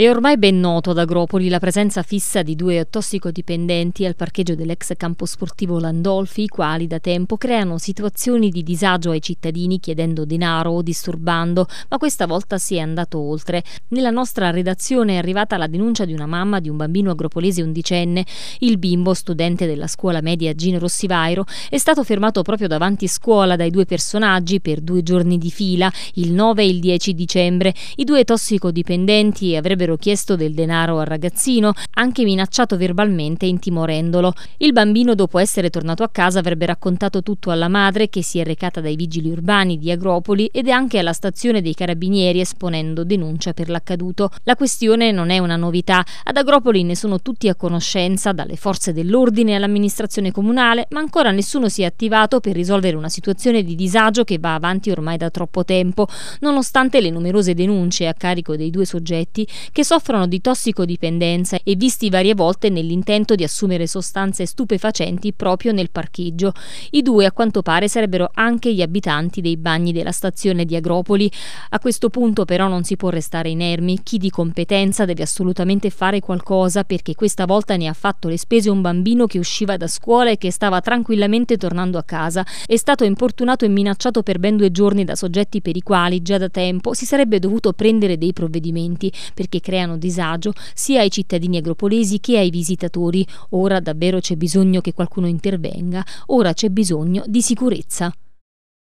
È ormai ben noto ad Agropoli la presenza fissa di due tossicodipendenti al parcheggio dell'ex campo sportivo Landolfi, i quali da tempo creano situazioni di disagio ai cittadini chiedendo denaro o disturbando, ma questa volta si è andato oltre. Nella nostra redazione è arrivata la denuncia di una mamma di un bambino agropolese undicenne. Il bimbo, studente della scuola media Gino Rossivairo, è stato fermato proprio davanti scuola dai due personaggi per due giorni di fila, il 9 e il 10 dicembre. I due tossicodipendenti avrebbero avessero chiesto del denaro al ragazzino, anche minacciato verbalmente intimorendolo. Il bambino, dopo essere tornato a casa, avrebbe raccontato tutto alla madre che si è recata dai vigili urbani di Agropoli ed anche alla stazione dei carabinieri esponendo denuncia per l'accaduto. La questione non è una novità, ad Agropoli ne sono tutti a conoscenza, dalle forze dell'ordine all'amministrazione comunale, ma ancora nessuno si è attivato per risolvere una situazione di disagio che va avanti ormai da troppo tempo, nonostante le numerose denunce a carico dei due soggetti che che soffrono di tossicodipendenza e visti varie volte nell'intento di assumere sostanze stupefacenti proprio nel parcheggio. I due a quanto pare sarebbero anche gli abitanti dei bagni della stazione di Agropoli. A questo punto però non si può restare inermi, chi di competenza deve assolutamente fare qualcosa perché questa volta ne ha fatto le spese un bambino che usciva da scuola e che stava tranquillamente tornando a casa. È stato importunato e minacciato per ben due giorni da soggetti per i quali già da tempo si sarebbe dovuto prendere dei provvedimenti perché creano disagio sia ai cittadini agropolesi che ai visitatori. Ora davvero c'è bisogno che qualcuno intervenga, ora c'è bisogno di sicurezza.